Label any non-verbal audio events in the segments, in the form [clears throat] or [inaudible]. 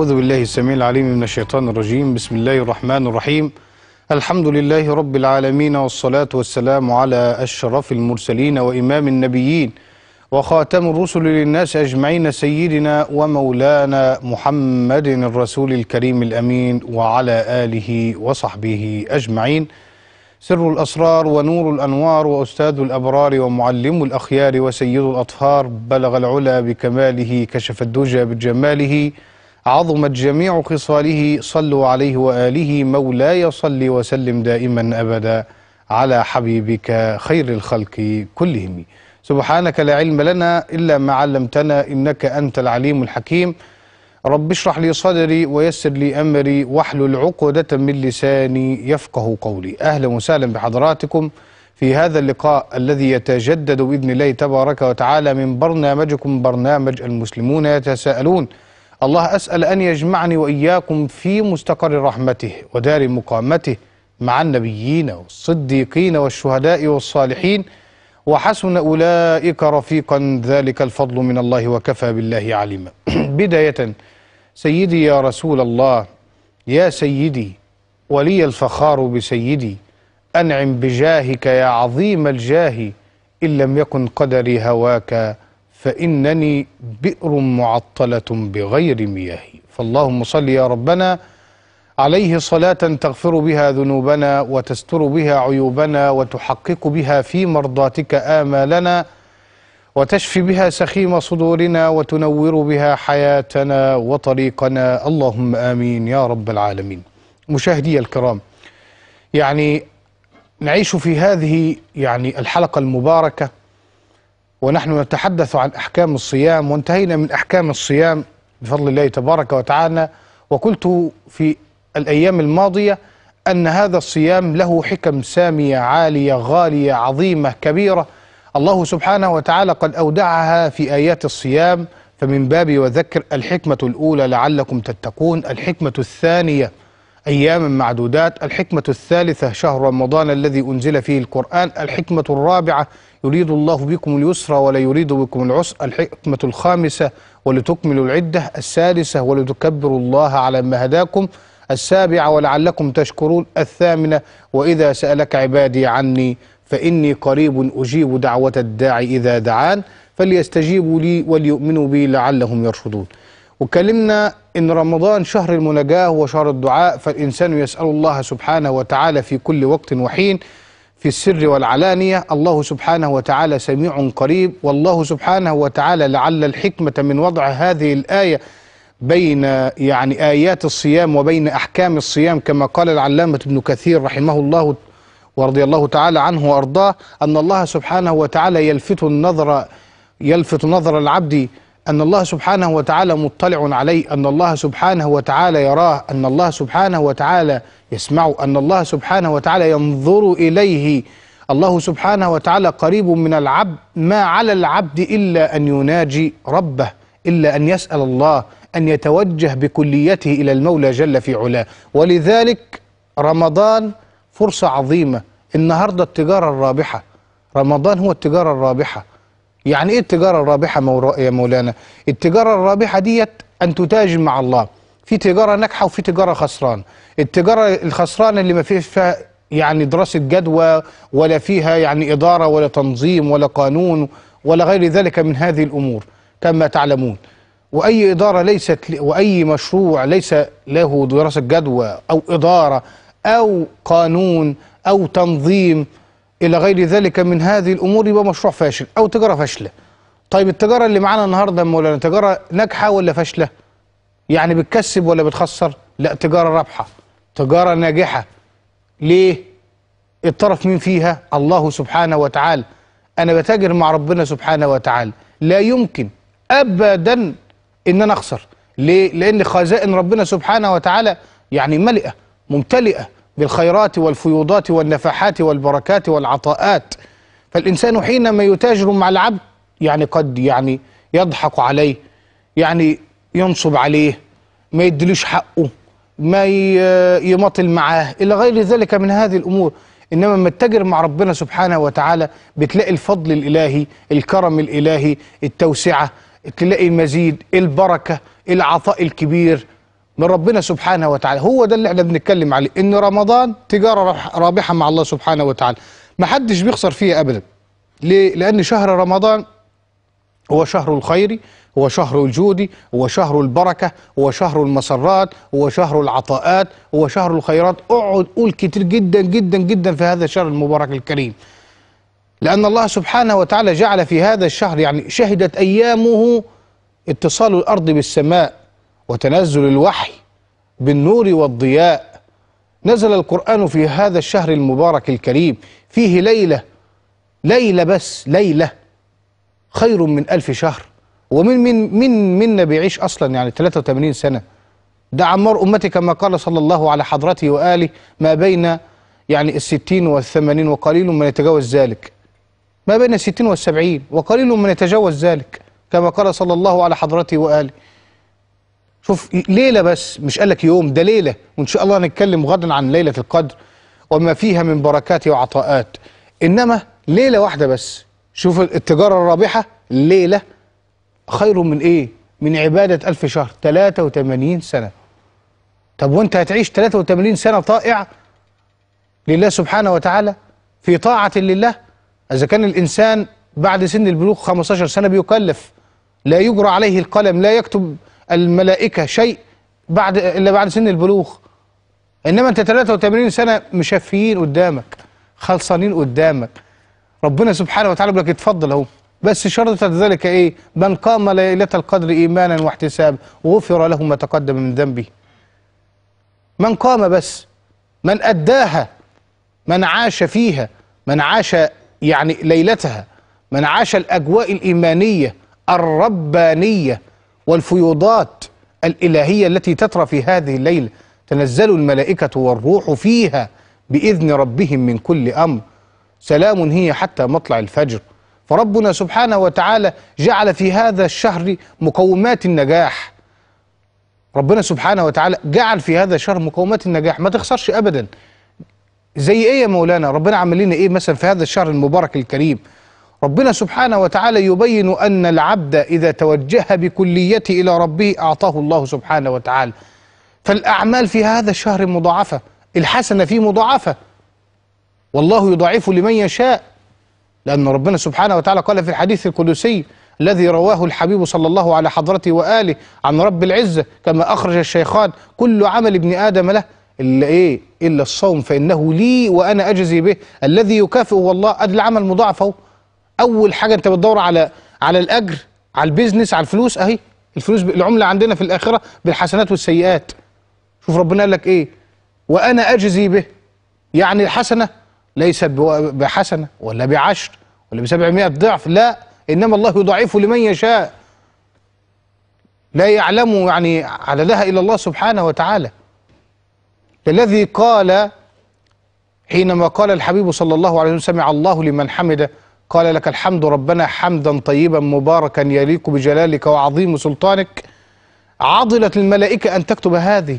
أعوذ بالله السميع العليم من الشيطان الرجيم بسم الله الرحمن الرحيم الحمد لله رب العالمين والصلاة والسلام على أشرف المرسلين وإمام النبيين وخاتم الرسل للناس أجمعين سيدنا ومولانا محمد الرسول الكريم الأمين وعلى آله وصحبه أجمعين سر الأسرار ونور الأنوار وأستاذ الأبرار ومعلم الأخيار وسيد الأطهار بلغ العلا بكماله كشف الدجى بجماله عظمت جميع خصاله صلوا عليه وآله مولاي صلي وسلم دائما أبدا على حبيبك خير الخلق كلهم سبحانك لا علم لنا إلا ما علمتنا إنك أنت العليم الحكيم رب اشرح لي صدري ويسر لي أمري واحلل عقدة من لساني يفقه قولي أهلا وسهلا بحضراتكم في هذا اللقاء الذي يتجدد بإذن الله تبارك وتعالى من برنامجكم برنامج المسلمون يتساءلون الله أسأل أن يجمعني وإياكم في مستقر رحمته ودار مقامته مع النبيين والصديقين والشهداء والصالحين وحسن أولئك رفيقا ذلك الفضل من الله وكفى بالله عليما [clears throat] بداية سيدي يا رسول الله يا سيدي ولي الفخار بسيدي أنعم بجاهك يا عظيم الجاه إن لم يكن قدري هواك فإنني بئر معطلة بغير مياهي فاللهم صل يا ربنا عليه صلاة تغفر بها ذنوبنا وتستر بها عيوبنا وتحقق بها في مرضاتك آمالنا وتشفي بها سخيم صدورنا وتنور بها حياتنا وطريقنا اللهم آمين يا رب العالمين مشاهدي الكرام يعني نعيش في هذه يعني الحلقة المباركة ونحن نتحدث عن أحكام الصيام وانتهينا من أحكام الصيام بفضل الله تبارك وتعالى وقلت في الأيام الماضية أن هذا الصيام له حكم سامية عالية غالية عظيمة كبيرة الله سبحانه وتعالى قد أودعها في آيات الصيام فمن باب وذكر الحكمة الأولى لعلكم تتقون الحكمة الثانية أياما معدودات الحكمة الثالثة شهر رمضان الذي أنزل فيه القرآن الحكمة الرابعة يريد الله بكم اليسر ولا يريد بكم العسر الحكمة الخامسة ولتكملوا العدة السادسة ولتكبروا الله على ما هداكم السابعة ولعلكم تشكرون الثامنة وإذا سألك عبادي عني فإني قريب أجيب دعوة الداعي إذا دعان فليستجيبوا لي وليؤمنوا بي لعلهم يرشدون وكلمنا إن رمضان شهر المناجاة وشهر الدعاء فالإنسان يسأل الله سبحانه وتعالى في كل وقت وحين في السر والعلانية الله سبحانه وتعالى سميع قريب والله سبحانه وتعالى لعل الحكمة من وضع هذه الآية بين يعني آيات الصيام وبين أحكام الصيام كما قال العلامة ابن كثير رحمه الله ورضي الله تعالى عنه وأرضاه أن الله سبحانه وتعالى يلفت النظر يلفت نظر العبد أن الله سبحانه وتعالى مطلع عليه أن الله سبحانه وتعالى يراه أن الله سبحانه وتعالى يسمعه أن الله سبحانه وتعالى ينظر إليه الله سبحانه وتعالى قريب من العبد ما على العبد إلا أن يناجي ربه إلا أن يسأل الله أن يتوجه بكليته إلى المولى جل في علاه ولذلك رمضان فرصة عظيمة النهاردة التجارة الرابحة رمضان هو التجارة الرابحة يعني ايه التجارة الرابحة يا مولانا التجارة الرابحة ديت ان تتاجر مع الله في تجارة ناجحة وفي تجارة خسران التجارة الخسرانة اللي ما فيش فيها يعني دراسة جدوى ولا فيها يعني إدارة ولا تنظيم ولا قانون ولا غير ذلك من هذه الأمور كما تعلمون وأي إدارة ليست وأي مشروع ليس له دراسة جدوى أو إدارة أو قانون أو تنظيم إلى غير ذلك من هذه الأمور يبقى مشروع فاشل أو تجارة فاشلة طيب التجارة اللي معانا النهاردة مولانا تجارة ناجحة ولا فاشلة يعني بتكسب ولا بتخسر لا تجارة رابحة تجارة ناجحة ليه الطرف مين فيها الله سبحانه وتعالى أنا بتاجر مع ربنا سبحانه وتعالى لا يمكن أبدا إن أنا أخسر ليه لأن خزائن ربنا سبحانه وتعالى يعني ملئة ممتلئة بالخيرات والفيوضات والنفحات والبركات والعطاءات فالإنسان حينما يتاجر مع العبد يعني قد يعني يضحك عليه يعني ينصب عليه ما يدلوش حقه ما يماطل معاه إلى غير ذلك من هذه الأمور إنما ما تتجر مع ربنا سبحانه وتعالى بتلاقي الفضل الإلهي الكرم الإلهي التوسعة تلاقي المزيد البركة العطاء الكبير من ربنا سبحانه وتعالى هو ده اللي احنا بنتكلم عليه ان رمضان تجاره رابحه مع الله سبحانه وتعالى ما حدش بيخسر فيه ابدا ليه لان شهر رمضان هو شهر الخير هو شهر الجود هو شهر البركة هو شهر المسرات هو شهر العطاءات هو شهر الخيرات اقعد قول كتير جدا جدا جدا في هذا الشهر المبارك الكريم لأن الله سبحانه وتعالى جعل في هذا الشهر يعني شهدت أيامه اتصال الأرض بالسماء وتنزل الوحي بالنور والضياء نزل القرآن في هذا الشهر المبارك الكريم فيه ليلة ليلة بس ليلة خير من ألف شهر ومن من من منا بيعيش أصلا يعني 83 سنة ده عمار أمتي كما قال صلى الله على حضرته وآله ما بين يعني الستين والثمانين وقليل من يتجاوز ذلك ما بين الستين والسبعين وقليل من يتجاوز ذلك كما قال صلى الله على حضرته وآله شوف ليلة بس مش قال لك يوم ده ليلة وإن شاء الله هنتكلم غدا عن ليلة القدر وما فيها من بركات وعطاءات إنما ليلة واحدة بس شوف التجارة الرابحة ليلة خير من إيه من عبادة ألف شهر 83 سنة طب وانت هتعيش 83 سنة طائع لله سبحانه وتعالى في طاعة لله إذا كان الإنسان بعد سن البلوغ 15 سنة بيكلف لا يجرى عليه القلم لا يكتب الملائكة شيء بعد إلا بعد سن البلوغ إنما أنت 83 سنة مشفيين قدامك خلصانين قدامك ربنا سبحانه وتعالى بيقول لك اتفضل اهو بس شرط ذلك ايه من قام ليلة القدر ايمانا واحتسابا غفر له ما تقدم من ذنبه من قام بس من اداها من عاش فيها من عاش يعني ليلتها من عاش الاجواء الايمانية الربانية والفيوضات الإلهية التي تترى في هذه الليلة تنزل الملائكة والروح فيها بإذن ربهم من كل أمر سلام هي حتى مطلع الفجر فربنا سبحانه وتعالى جعل في هذا الشهر مقومات النجاح ربنا سبحانه وتعالى جعل في هذا الشهر مقومات النجاح ما تخسرش أبدا زي إيه يا مولانا ربنا عمل لنا إيه مثلا في هذا الشهر المبارك الكريم ربنا سبحانه وتعالى يبين أن العبد إذا توجه بكليته إلى ربه أعطاه الله سبحانه وتعالى فالأعمال في هذا الشهر مضاعفة الحسنة فيه مضاعفة والله يضعف لمن يشاء لأن ربنا سبحانه وتعالى قال في الحديث القدسي الذي رواه الحبيب صلى الله على حضرته وآله عن رب العزة كما أخرج الشيخان كل عمل ابن آدم له إلا إيه إلا الصوم فإنه لي وأنا أجزي به الذي يكافئه والله أدل عمل مضاعفه اول حاجه انت بتدور على على الاجر على البيزنس على الفلوس اهي الفلوس العمله عندنا في الاخره بالحسنات والسيئات شوف ربنا قال لك ايه وانا اجزي به يعني الحسنه ليست بحسنه ولا بعشر ولا بسبعمائة ضعف لا انما الله يضاعفه لمن يشاء لا يعلم يعني عددها الا الله سبحانه وتعالى الذي قال حينما قال الحبيب صلى الله عليه وسلم سمع الله لمن حمده قال لك الحمد ربنا حمدا طيبا مباركا يليق بجلالك وعظيم سلطانك عضلت الملائكة أن تكتب هذه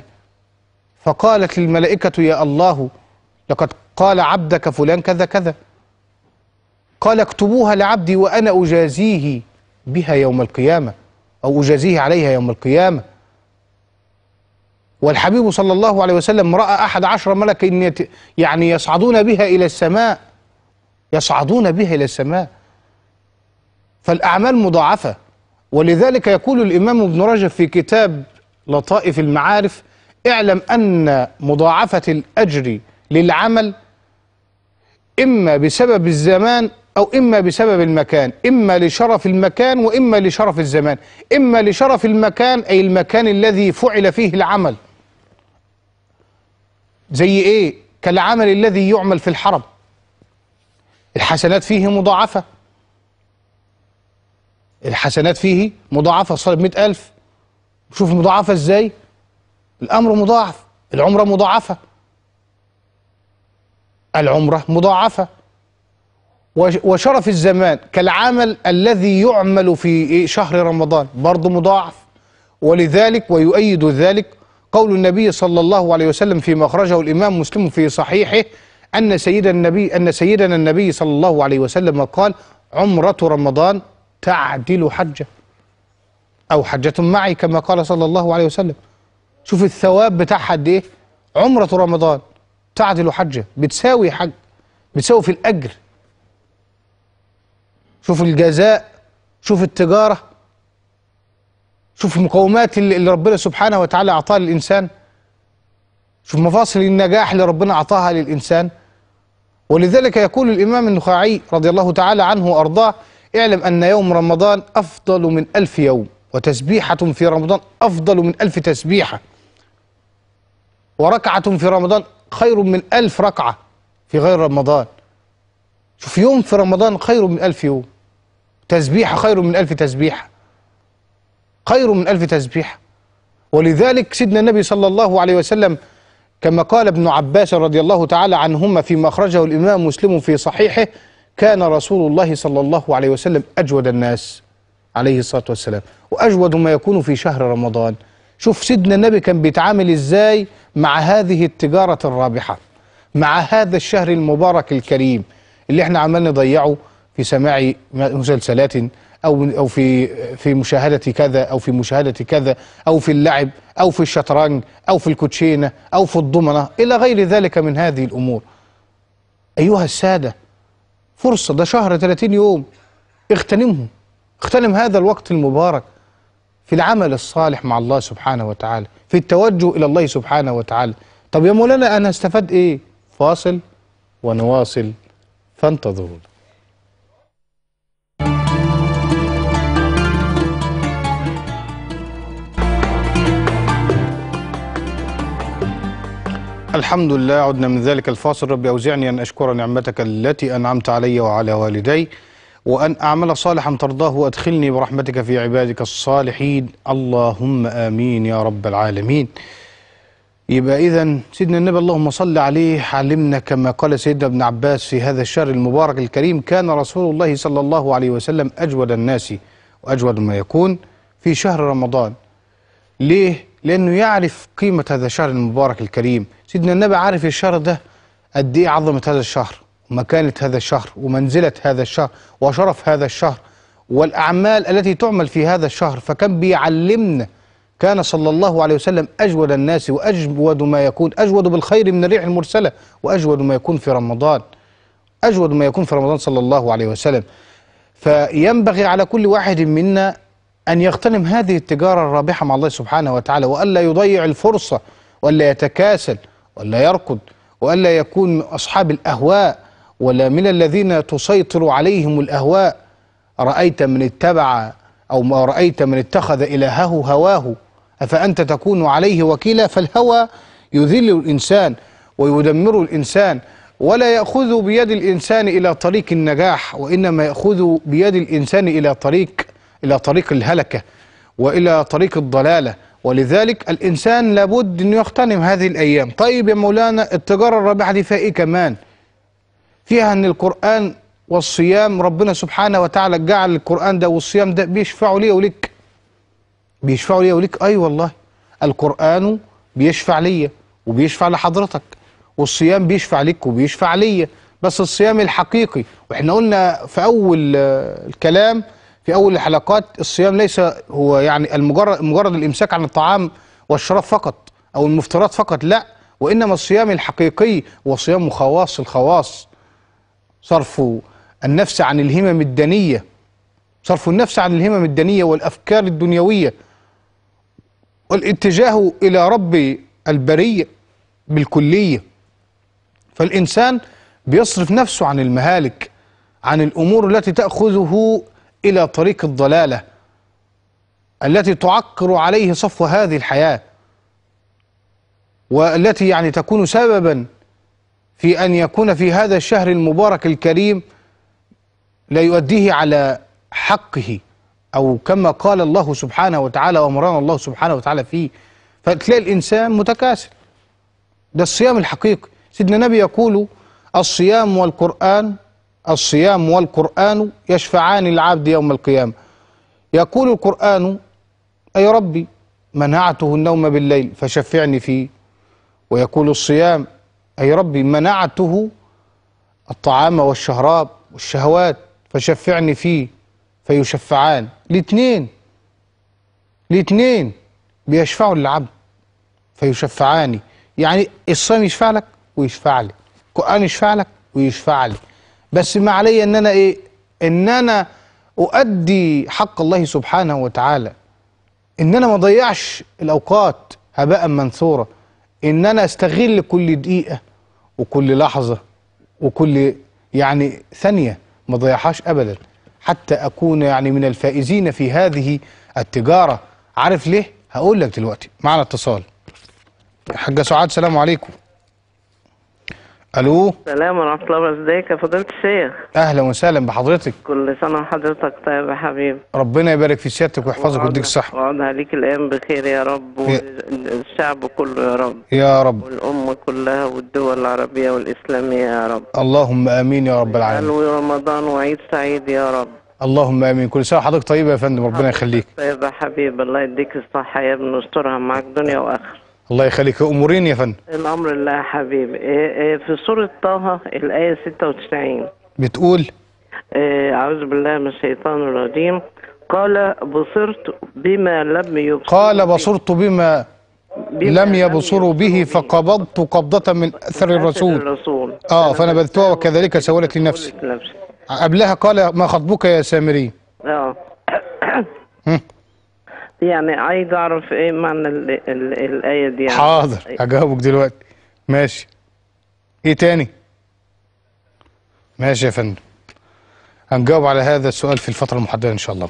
فقالت الملائكة يا الله لقد قال عبدك فلان كذا كذا قال اكتبوها لعبدي وأنا أجازيه بها يوم القيامة أو أجازيه عليها يوم القيامة والحبيب صلى الله عليه وسلم رأى أحد عشر ملك يعني يصعدون بها إلى السماء يصعدون بها إلى السماء فالأعمال مضاعفة ولذلك يقول الإمام ابن رجب في كتاب لطائف المعارف اعلم أن مضاعفة الأجر للعمل إما بسبب الزمان أو إما بسبب المكان إما لشرف المكان وإما لشرف الزمان إما لشرف المكان أي المكان الذي فعل فيه العمل زي إيه كالعمل الذي يعمل في الحرم الحسنات فيه مضاعفة الحسنات فيه مضاعفة صار بمئة ألف شوف مضاعفة إزاي الأمر مضاعف العمرة مضاعفة العمرة مضاعفة وشرف الزمان كالعمل الذي يعمل في شهر رمضان برضه مضاعف ولذلك ويؤيد ذلك قول النبي صلى الله عليه وسلم فيما أخرجه الإمام مسلم في صحيحه أن سيدنا النبي أن سيدنا النبي صلى الله عليه وسلم قال عمرة رمضان تعدل حجة أو حجة معي كما قال صلى الله عليه وسلم شوف الثواب بتاعها قد إيه عمرة رمضان تعدل حجة بتساوي حج بتساوي في الأجر شوف الجزاء شوف التجارة شوف مقومات اللي ربنا سبحانه وتعالى أعطاها للإنسان شوف مفاصل النجاح اللي ربنا أعطاها للإنسان ولذلك يقول الإمام النخاعي رضي الله تعالى عنه وأرضاه اعلم أن يوم رمضان أفضل من ألف يوم وتسبيحة في رمضان أفضل من ألف تسبيحة وركعة في رمضان خير من ألف ركعة في غير رمضان شوف يوم في رمضان خير من ألف يوم تسبيحة خير من ألف تسبيحة خير من ألف تسبيحة ولذلك سيدنا النبي صلى الله عليه وسلم كما قال ابن عباس رضي الله تعالى عنهما فيما أخرجه الإمام مسلم في صحيحه كان رسول الله صلى الله عليه وسلم أجود الناس عليه الصلاة والسلام وأجود ما يكون في شهر رمضان شوف سيدنا النبي كان بيتعامل إزاي مع هذه التجارة الرابحة مع هذا الشهر المبارك الكريم اللي احنا عمال نضيعه في سماع مسلسلات أو أو في في مشاهدة كذا أو في مشاهدة كذا أو في اللعب أو في الشطرنج أو في الكوتشينة أو في الضمنة إلى غير ذلك من هذه الأمور أيها السادة فرصة ده شهر 30 يوم اغتنمهم اغتنم هذا الوقت المبارك في العمل الصالح مع الله سبحانه وتعالى في التوجه إلى الله سبحانه وتعالى طب يا مولانا أنا استفاد إيه فاصل ونواصل فانتظرونا الحمد لله عدنا من ذلك الفاصل ربي أوزعني أن أشكر نعمتك التي أنعمت علي وعلى والدي وأن أعمل صالحا ترضاه وأدخلني برحمتك في عبادك الصالحين اللهم آمين يا رب العالمين يبقى إذا سيدنا النبي اللهم صل عليه علمنا كما قال سيدنا ابن عباس في هذا الشهر المبارك الكريم كان رسول الله صلى الله عليه وسلم أجود الناس وأجود ما يكون في شهر رمضان ليه؟ لأنه يعرف قيمة هذا الشهر المبارك الكريم سيدنا النبي عارف الشهر ده قد إيه عظمة هذا الشهر ومكانة هذا الشهر ومنزلة هذا الشهر وشرف هذا الشهر والأعمال التي تعمل في هذا الشهر فكان بيعلمنا كان صلى الله عليه وسلم أجود الناس وأجود ما يكون أجود بالخير من الريح المرسلة وأجود ما يكون في رمضان أجود ما يكون في رمضان صلى الله عليه وسلم فينبغي على كل واحد منا أن يغتنم هذه التجارة الرابحة مع الله سبحانه وتعالى وألا يضيع الفرصة وألا يتكاسل وألا يركض وألا يكون من أصحاب الأهواء ولا من الذين تسيطر عليهم الأهواء رأيت من اتبع أو ما رأيت من اتخذ إلهه هواه أفأنت تكون عليه وكيلا فالهوى يذل الإنسان ويدمر الإنسان ولا يأخذ بيد الإنسان إلى طريق النجاح وإنما يأخذ بيد الإنسان إلى طريق إلى طريق الهلكة وإلى طريق الضلالة ولذلك الإنسان لابد أنه يغتنم هذه الأيام طيب يا مولانا التجارة الرابعة دي فيها إيه كمان فيها أن القرآن والصيام ربنا سبحانه وتعالى جعل القرآن ده والصيام ده بيشفعوا لي وليك بيشفعوا لي وليك أي والله القرآن بيشفع لي وبيشفع لحضرتك والصيام بيشفع لك وبيشفع لي بس الصيام الحقيقي واحنا قلنا في أول آه، الكلام في أول الحلقات الصيام ليس هو يعني المجرد مجرد الإمساك عن الطعام والشراب فقط أو المفترات فقط لا وإنما الصيام الحقيقي هو صيام خواص الخواص صرف النفس عن الهمم الدنية صرف النفس عن الهمم الدنية والأفكار الدنيوية والاتجاه إلى رب البرية بالكلية فالإنسان بيصرف نفسه عن المهالك عن الأمور التي تأخذه إلى طريق الضلالة التي تعكر عليه صفو هذه الحياة والتي يعني تكون سببا في أن يكون في هذا الشهر المبارك الكريم لا يؤديه على حقه أو كما قال الله سبحانه وتعالى وأمرنا الله سبحانه وتعالى فيه فتلاقي الإنسان متكاسل ده الصيام الحقيقي سيدنا النبي يقول الصيام والقرآن الصيام والقرآن يشفعان العبد يوم القيامة يقول القرآن أي ربي منعته النوم بالليل فشفعني فيه ويقول الصيام أي ربي منعته الطعام والشهراب والشهوات فشفعني فيه فيشفعان الاثنين الاثنين بيشفعوا للعبد فيشفعاني يعني الصيام يشفع لك ويشفع لي القرآن يشفع لك ويشفع لي بس ما علي ان انا ايه ان انا اؤدي حق الله سبحانه وتعالى ان انا ما اضيعش الاوقات هباء منثورا ان انا استغل كل دقيقه وكل لحظه وكل يعني ثانيه ما اضيعهاش ابدا حتى اكون يعني من الفائزين في هذه التجاره عارف ليه هقول لك دلوقتي معنا اتصال حاجه سعاد سلام عليكم الو السلام ورحمه الله وبركاته ازيك يا فضيله الشيخ اهلا وسهلا بحضرتك كل سنه وحضرتك طيب يا حبيب ربنا يبارك في سيادتك ويحفظك ويديك الصحه وعد عليك الايام بخير يا رب والشعب كله يا رب يا رب والامه كلها والدول العربيه والاسلاميه يا رب اللهم امين يا رب العالمين رمضان وعيد سعيد يا رب اللهم امين كل سنه وحضرتك طيبه يا فندم ربنا يخليك طيب يا حبيب الله يديك الصحه يا ابني استرها معاك دنيا واخره الله يخليك امورين يا فندم الامر لله يا حبيبي إيه، إيه، في سوره طه الايه 96 بتقول إيه، اعوذ بالله من الشيطان الرجيم قال بصرت بما لم يبصر قال بصرت بما لم يبصروا به فقبضت قبضة من أثر الرسول الرسول آه فأنا وكذلك سولت لنفسي قبلها قال ما خطبك يا سامري آه يعني عايز اعرف ايه معنى الـ الـ الايه دي يعني. حاضر هجاوبك دلوقتي ماشي ايه تاني ماشي يا فندم هنجاوب على هذا السؤال في الفتره المحدده ان شاء الله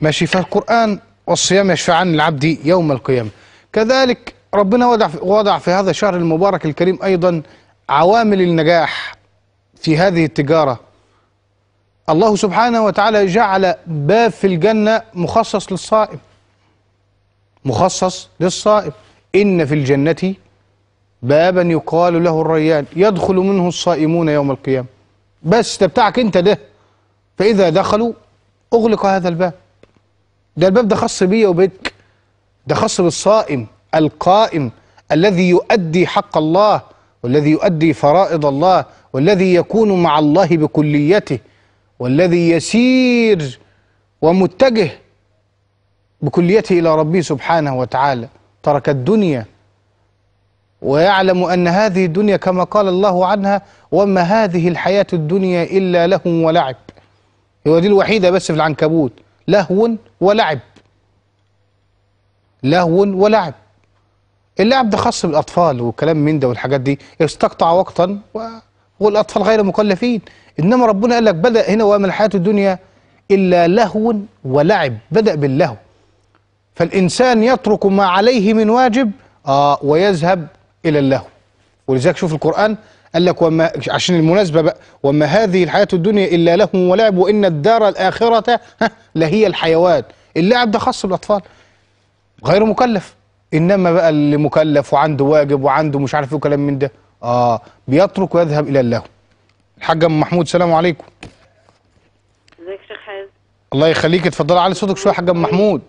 ماشي فالقران والصيام يشفعان العبد يوم القيامه كذلك ربنا وضع وضع في هذا الشهر المبارك الكريم ايضا عوامل النجاح في هذه التجاره الله سبحانه وتعالى جعل باب في الجنه مخصص للصائم مخصص للصائم إن في الجنة بابا يقال له الريان يدخل منه الصائمون يوم القيامة بس ده بتاعك أنت ده فإذا دخلوا أغلق هذا الباب ده الباب ده خاص بي وبك ده خاص بالصائم القائم الذي يؤدي حق الله والذي يؤدي فرائض الله والذي يكون مع الله بكليته والذي يسير ومتجه بكليته إلى ربه سبحانه وتعالى ترك الدنيا ويعلم أن هذه الدنيا كما قال الله عنها وما هذه الحياة الدنيا إلا لهو ولعب هو دي الوحيدة بس في العنكبوت لهو ولعب لهو ولعب اللعب ده خاص بالأطفال وكلام من ده والحاجات دي استقطع وقتا والأطفال غير مكلفين إنما ربنا قال لك بدأ هنا وما الحياة الدنيا إلا لهو ولعب بدأ باللهو فالإنسان يترك ما عليه من واجب آه ويذهب إلى اللهو ولذلك شوف القرآن قال لك وما عشان المناسبة بقى وما هذه الحياة الدنيا إلا له ولعب وإن الدار الآخرة لهي الحيوان اللعب ده خاص بالأطفال غير مكلف إنما بقى اللي مكلف وعنده واجب وعنده مش عارف إيه وكلام من ده آه بيترك ويذهب إلى اللهو الحاج أم محمود السلام عليكم ازيك يا شيخ حازم الله يخليك اتفضلي علي صوتك شوية يا حاج أم محمود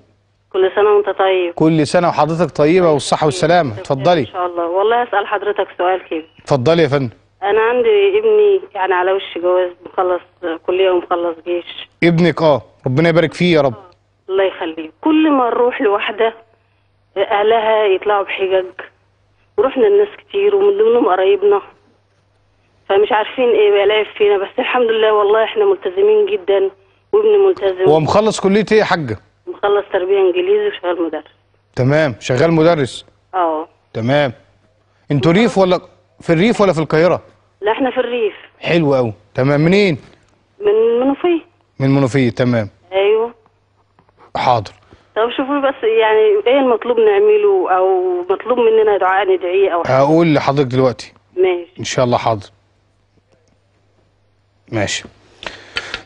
كل سنة وانت طيب كل سنة وحضرتك طيبة طيب. والصحة والسلامة طيب، اتفضلي ان شاء الله والله اسأل حضرتك سؤال كده اتفضلي يا فندم انا عندي ابني يعني على وش جواز مخلص كلية ومخلص جيش ابنك اه ربنا يبارك فيه يا رب آه. الله يخليه كل ما نروح لوحدة اهلها يطلعوا بحجج ورحنا الناس كتير ومن ضمنهم قرايبنا فمش عارفين ايه بلاقي فينا بس الحمد لله والله احنا ملتزمين جدا وابني ملتزم هو مخلص كلية ايه يا حاجة؟ مخلص تربيه انجليزي وشغال مدرس تمام شغال مدرس اه تمام انتوا ريف ولا في الريف ولا في القاهره لا احنا في الريف حلو قوي تمام منين من منوفيه من منوفيه تمام ايوه حاضر طب شوفوا بس يعني ايه المطلوب نعمله او مطلوب مننا دعاء ندعيه او حاجة. هقول لحضرتك دلوقتي ماشي ان شاء الله حاضر ماشي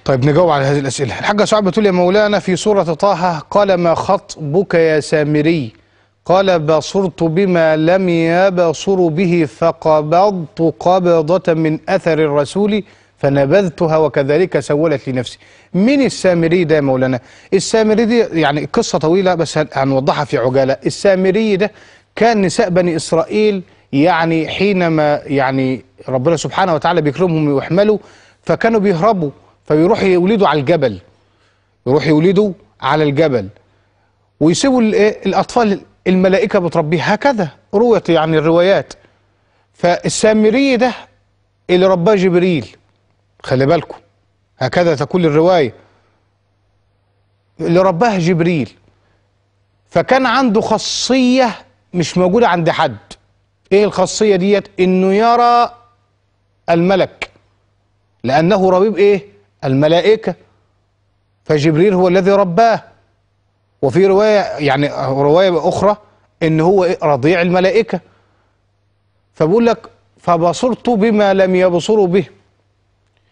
طيب نجاوب على هذه الأسئلة الحاجة سعاد بتقول يا مولانا في سورة طه قال ما خطبك يا سامري قال بصرت بما لم يبصر به فقبضت قبضة من أثر الرسول فنبذتها وكذلك سولت لنفسي مين السامري ده يا مولانا السامري دي يعني قصة طويلة بس هنوضحها في عجالة السامري ده كان نساء بني إسرائيل يعني حينما يعني ربنا سبحانه وتعالى بيكرمهم ويحملوا فكانوا بيهربوا فبيروح يولده على الجبل يروح يولده على الجبل ويسيبوا إيه، الأطفال الملائكة بتربيه هكذا رويت يعني الروايات فالسامري ده اللي رباه جبريل خلي بالكم هكذا تقول الرواية اللي رباه جبريل فكان عنده خاصية مش موجودة عند حد ايه الخاصية ديت انه يرى الملك لانه ربيب ايه الملائكة فجبريل هو الذي رباه وفي رواية يعني رواية أخرى إن هو رضيع الملائكة فبقول لك فبصرت بما لم يبصروا به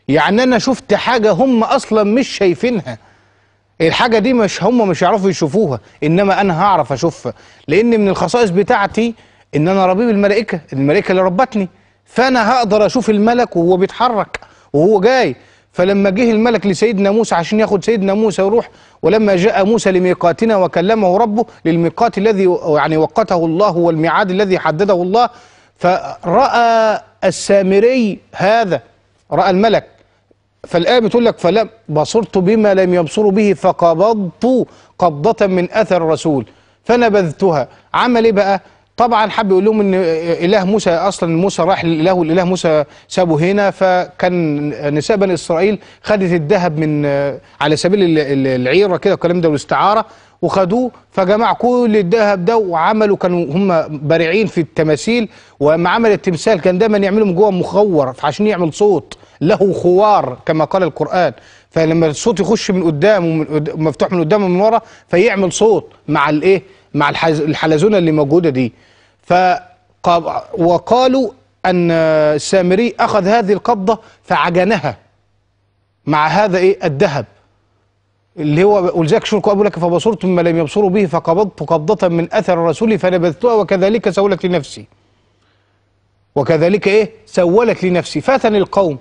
يعني أنا شفت حاجة هم أصلا مش شايفينها الحاجة دي مش هم مش يعرفوا يشوفوها إنما أنا هعرف أشوفها لأن من الخصائص بتاعتي إن أنا ربيب الملائكة الملائكة اللي ربتني فأنا هقدر أشوف الملك وهو بيتحرك وهو جاي فلما جه الملك لسيدنا موسى عشان ياخد سيدنا موسى يروح ولما جاء موسى لميقاتنا وكلمه ربه للميقات الذي يعني وقته الله والميعاد الذي حدده الله فرأى السامري هذا رأى الملك فالآية بتقول لك فلم بصرت بما لم يبصروا به فقبضت قبضة من أثر الرسول فنبذتها عمل إيه بقى طبعا حب يقول لهم ان اله موسى اصلا موسى راح للاله والاله موسى سابه هنا فكان نساء بني اسرائيل خدت الذهب من على سبيل العيره كده والكلام ده والاستعاره وخدوه فجمع كل الذهب ده وعملوا كانوا هم بارعين في التماثيل وما عمل التمثال كان دايما يعملوا من جوه مخور عشان يعمل صوت له خوار كما قال القرآن فلما الصوت يخش من قدام ومفتوح من قدام ومن ورا فيعمل صوت مع الايه مع الحلزونه اللي موجوده دي ف وقالوا ان السامري اخذ هذه القبضه فعجنها مع هذا ايه الذهب اللي هو ولذلك شو اقول لك فبصرت مما لم يبصروا به فقبضت قبضه من اثر الرسول فنبذتها وكذلك سولت لنفسي وكذلك ايه سولت لنفسي فاتني القوم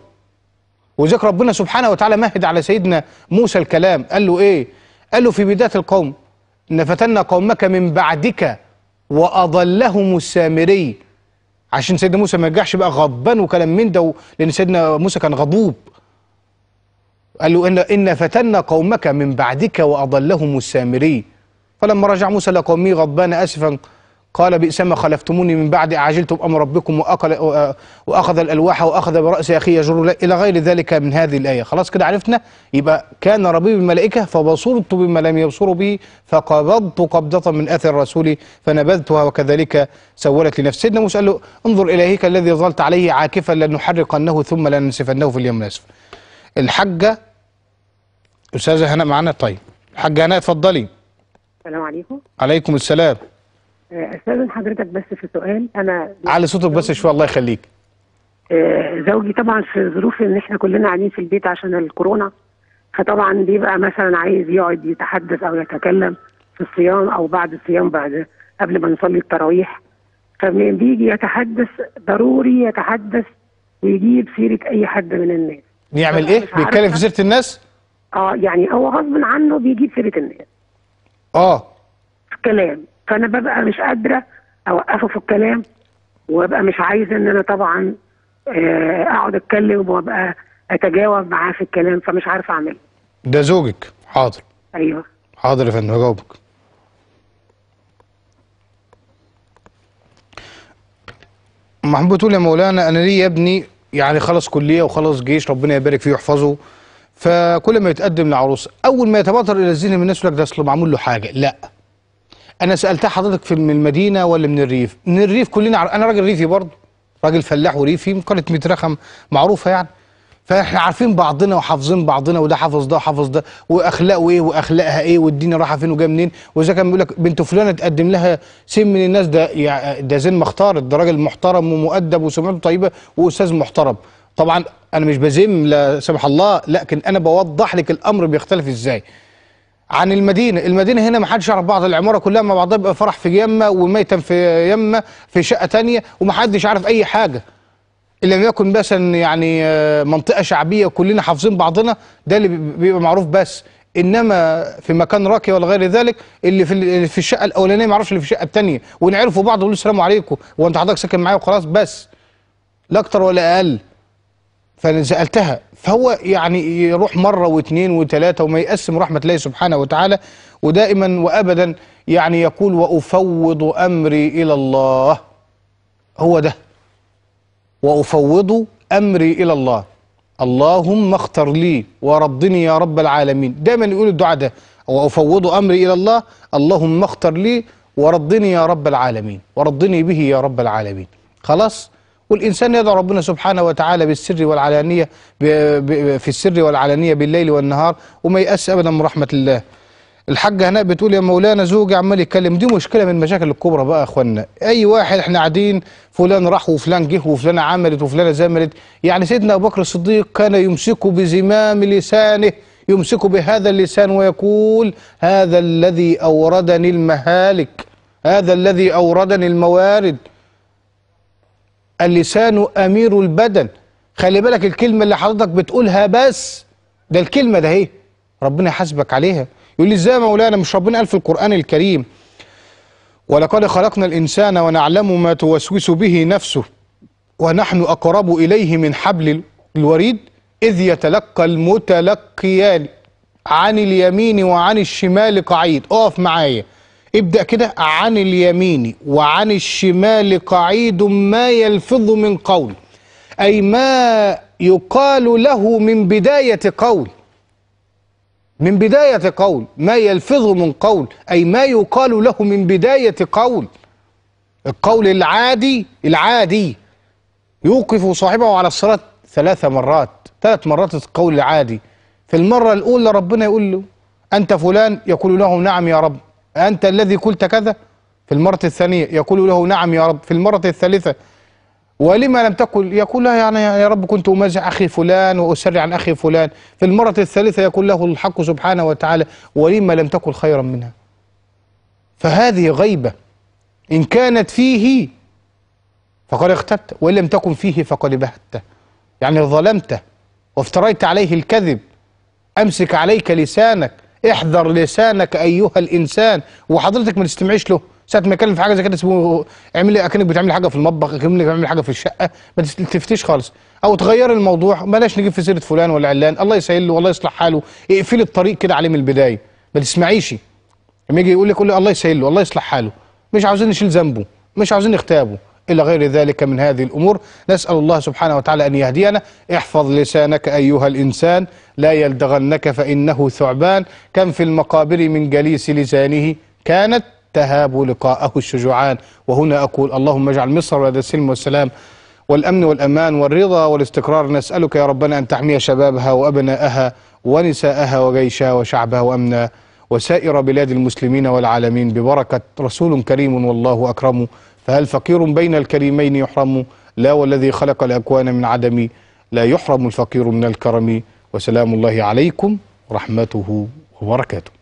وذكر ربنا سبحانه وتعالى مهد على سيدنا موسى الكلام قال له ايه قال له في بدايه القوم إن فتنا قومك من بعدك وأضلهم السامري عشان سيدنا موسى ما يرجعش بقى غضبان وكلام من ده لأن سيدنا موسى كان غضوب قال له إن, إن فتنا قومك من بعدك وأضلهم السامري فلما رجع موسى لقومه غضبان أسفا قال بئس ما خلفتموني من بعد أعجلتم أمر ربكم وأقل آه، وأخذ الألواح وأخذ برأس أخي يجر إلى غير ذلك من هذه الآية خلاص كده عرفنا يبقى كان ربيب الملائكة فبصرت بما لم يبصروا به فقبضت قبضة من أثر الرسول فنبذتها وكذلك سولت لنفسي سيدنا موسى قال له انظر إلى هيك الذي ظلت عليه عاكفا لنحرقنه ثم لننسفنه في اليوم الأسف الحجة أستاذة هنا معنا طيب الحجة هنا اتفضلي السلام عليكم عليكم السلام آه، استاذن حضرتك بس في سؤال انا على صوتك بس شويه الله يخليك آه، زوجي طبعا في ظروف ان احنا كلنا قاعدين في البيت عشان الكورونا فطبعا بيبقى مثلا عايز يقعد يتحدث او يتكلم في الصيام او بعد الصيام بعد قبل ما نصلي التراويح فبيجي يتحدث ضروري يتحدث ويجيب سيره اي حد من الناس يعمل ايه؟ بيتكلم في سيره الناس؟ اه يعني هو غصب عنه بيجيب سيره الناس اه كلام فانا ببقى مش قادره اوقفه في الكلام وابقى مش عايز ان انا طبعا آه، اقعد اتكلم وابقى اتجاوب معاه في الكلام فمش عارفه اعمل ده زوجك حاضر ايوه حاضر يا فندم هجاوبك محمود بتقول يا مولانا انا ليه يا ابني يعني خلص كليه وخلص جيش ربنا يبارك فيه ويحفظه فكل ما يتقدم لعروسه اول ما يتبادر الى الذهن من الناس يقول لك ده اصل معمول له حاجه لا انا سالتها حضرتك في من المدينه ولا من الريف من الريف كلنا عارف. انا راجل ريفي برضه راجل فلاح وريفي من قريه مترخم معروفه يعني فاحنا عارفين بعضنا وحافظين بعضنا وده حافظ ده وحافظ ده واخلاقه ايه واخلاقها ايه والدنيا رايحه فين وجايه منين واذا كان بيقول لك بنت فلانه تقدم لها سن من الناس ده يعني ده زين ما اختارت ده راجل محترم ومؤدب وسمعته طيبه واستاذ محترم طبعا انا مش بذم لا سمح الله لكن انا بوضح لك الامر بيختلف ازاي عن المدينه، المدينه هنا ما حدش يعرف بعض العماره كلها مع بعضها بيبقى فرح في يمه وميتم في يمه في شقه ثانيه وما حدش عارف اي حاجه. ان لم يكن مثلا يعني آه، منطقه شعبيه وكلنا حافظين بعضنا ده اللي بيبقى معروف بس انما في مكان راقي ولا غير ذلك اللي في اللي في الشقه الاولانيه ما يعرفش اللي في الشقه الثانيه ونعرفوا بعض ونقول السلام عليكم وانت حضرتك ساكن معايا وخلاص بس لا اكتر ولا اقل فسالتها فهو يعني يروح مرة واثنين وثلاثة وما يقسم رحمة الله سبحانه وتعالى ودائما وأبدا يعني يقول وأفوض أمري إلى الله هو ده وأفوض أمري إلى الله اللهم اختر لي وردني يا رب العالمين دائما يقول الدعاء ده وأفوض أمري إلى الله اللهم اختر لي وردني يا رب العالمين وردني به يا رب العالمين خلاص والإنسان يدعو ربنا سبحانه وتعالى بالسر والعلانية في السر والعلانية بالليل والنهار وما يأس أبدا من رحمة الله الحاجة هناء بتقول يا مولانا زوجي عمال يتكلم دي مشكلة من المشاكل الكبرى بقى يا اخوانا أي واحد احنا قاعدين فلان راح وفلان جه وفلانة عملت وفلانة زملت يعني سيدنا أبو بكر الصديق كان يمسكه بزمام لسانه يمسك بهذا اللسان ويقول هذا الذي أوردني المهالك هذا الذي أوردني الموارد اللسان أمير البدن خلي بالك الكلمة اللي حضرتك بتقولها بس ده الكلمة ده اهي ربنا يحاسبك عليها يقول لي ازاي يا مولانا مش ربنا قال في القرآن الكريم ولقد خلقنا الإنسان ونعلم ما توسوس به نفسه ونحن أقرب إليه من حبل الوريد إذ يتلقى المتلقيان عن اليمين وعن الشمال قعيد أقف معايا ابدأ كده عن اليمين وعن الشمال قعيد ما يلفظ من قول أي ما يقال له من بداية قول من بداية قول ما يلفظ من قول أي ما يقال له من بداية قول القول العادي العادي يوقف صاحبه على الصلاة ثلاث مرات ثلاث مرات القول العادي في المرة الأولى ربنا يقول له أنت فلان يقول له نعم يا رب أنت الذي قلت كذا في المرة الثانية يقول له نعم يا رب في المرة الثالثة ولما لم تقل يقول له يعني يا رب كنت أمازح أخي فلان وأسرع عن أخي فلان في المرة الثالثة يقول له الحق سبحانه وتعالى ولما لم تقل خيرا منها فهذه غيبة إن كانت فيه فقد اغتبت وإن لم تكن فيه فقد بهت يعني ظلمته وافتريت عليه الكذب أمسك عليك لسانك احذر لسانك ايها الانسان وحضرتك ما تستمعيش له ساعه ما يتكلم في حاجه زي كده اسمه اعملي اكنك بتعملي حاجه في المطبخ اكنك بتعملي حاجه في الشقه ما تفتيش خالص او تغيري الموضوع بلاش نجيب في سيره فلان ولا علان الله يسهل له والله يصلح حاله اقفلي الطريق كده عليه من البدايه ما تسمعيش لما يجي يقول لك الله يسهل له الله يصلح حاله مش عاوزين نشيل ذنبه مش عاوزين نغتابه إلى غير ذلك من هذه الأمور نسأل الله سبحانه وتعالى أن يهدينا احفظ لسانك أيها الإنسان لا يلدغنك فإنه ثعبان كم في المقابر من جليس لسانه كانت تهاب لقاءه الشجعان وهنا أقول اللهم اجعل مصر ولد السلم والسلام والأمن والأمان والرضا والاستقرار نسألك يا ربنا أن تحمي شبابها وأبناءها ونساءها وجيشها وشعبها وأمنا وسائر بلاد المسلمين والعالمين ببركة رسول كريم والله أكرمه فهل فقير بين الكريمين يحرم لا والذي خلق الأكوان من عدم لا يحرم الفقير من الكرم وسلام الله عليكم ورحمته وبركاته